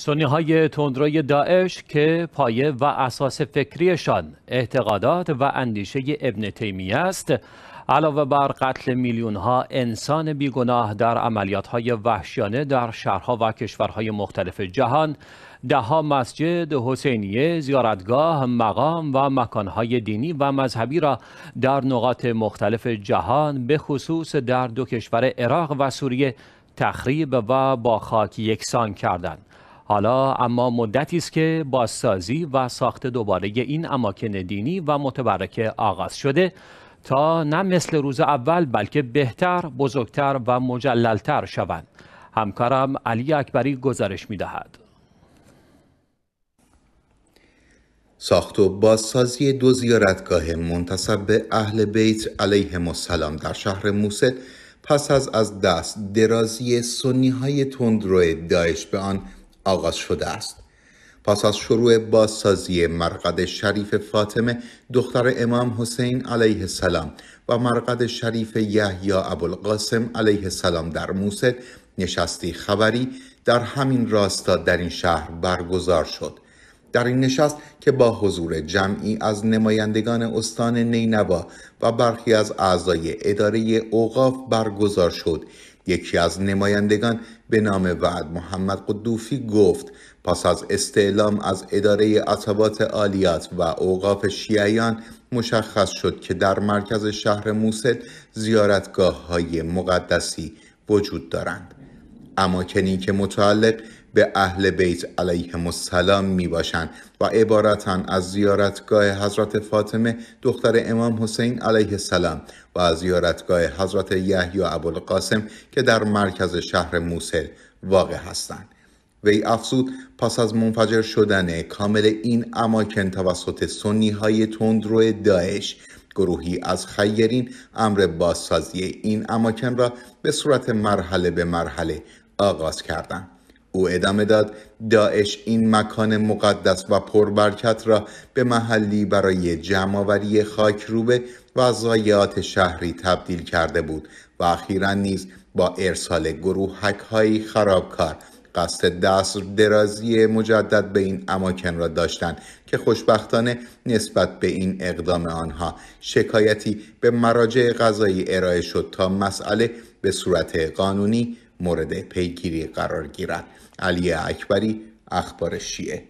سنی های تندروی داعش که پایه و اساس فکریشان اعتقادات و اندیشه ابن تیمیه است علاوه بر قتل میلیون ها انسان بیگناه در عملیات های وحشیانه در شهرها و کشورهای مختلف جهان دهها مسجد، حسینیه، زیارتگاه، مقام و مکانهای دینی و مذهبی را در نقاط مختلف جهان به خصوص در دو کشور عراق و سوریه تخریب و با خاک یکسان کردند. حالا اما مدتی است که بازسازی و ساخت دوباره این اماکن دینی و متبرکه آغاز شده تا نه مثل روز اول بلکه بهتر، بزرگتر و مجللتر شوند. همکارم علی اکبری گزارش می دهد. ساخت و بازسازی دو زیارتگاه منتصب به اهل بیت علیه السلام در شهر موسل پس از از دست درازی سنی های تندرو داعش به آن آغاز شده است پس از شروع بازسازی مرقد شریف فاطمه دختر امام حسین علیه السلام و مرقد شریف یحیی ابوالقاسم علیه السلام در موسد نشستی خبری در همین راستا در این شهر برگزار شد در این نشست که با حضور جمعی از نمایندگان استان نینوا و برخی از اعضای اداره اوقاف برگزار شد یکی از نمایندگان به نام وعد محمد قدوفی گفت پس از استعلام از اداره عطبات عالیات و اوقاف شیعیان مشخص شد که در مرکز شهر موسد زیارتگاه های مقدسی وجود دارند اماکنی که متعلق به اهل بیت علیه السلام می باشند و عبارتا از زیارتگاه حضرت فاطمه دختر امام حسین علیه السلام و از زیارتگاه حضرت یحیی ابوالقاسم که در مرکز شهر موسل واقع هستند وی افزود پس از منفجر شدن کامل این اماکن توسط سنی های تندرو داعش گروهی از خیرین امر بازسازی این اماکن را به صورت مرحله به مرحله آغاز کردند او ادامه داد داعش این مکان مقدس و پربرکت را به محلی برای خاک روبه و ضایعات شهری تبدیل کرده بود و اخیرا نیز با ارسال گروه های خرابکار قصد دست درازی مجدد به این اماکن را داشتند که خوشبختانه نسبت به این اقدام آنها شکایتی به مراجع قضایی ارائه شد تا مسئله به صورت قانونی مورد پیگیری قرار گیرد علی اکبری اخبار شیعه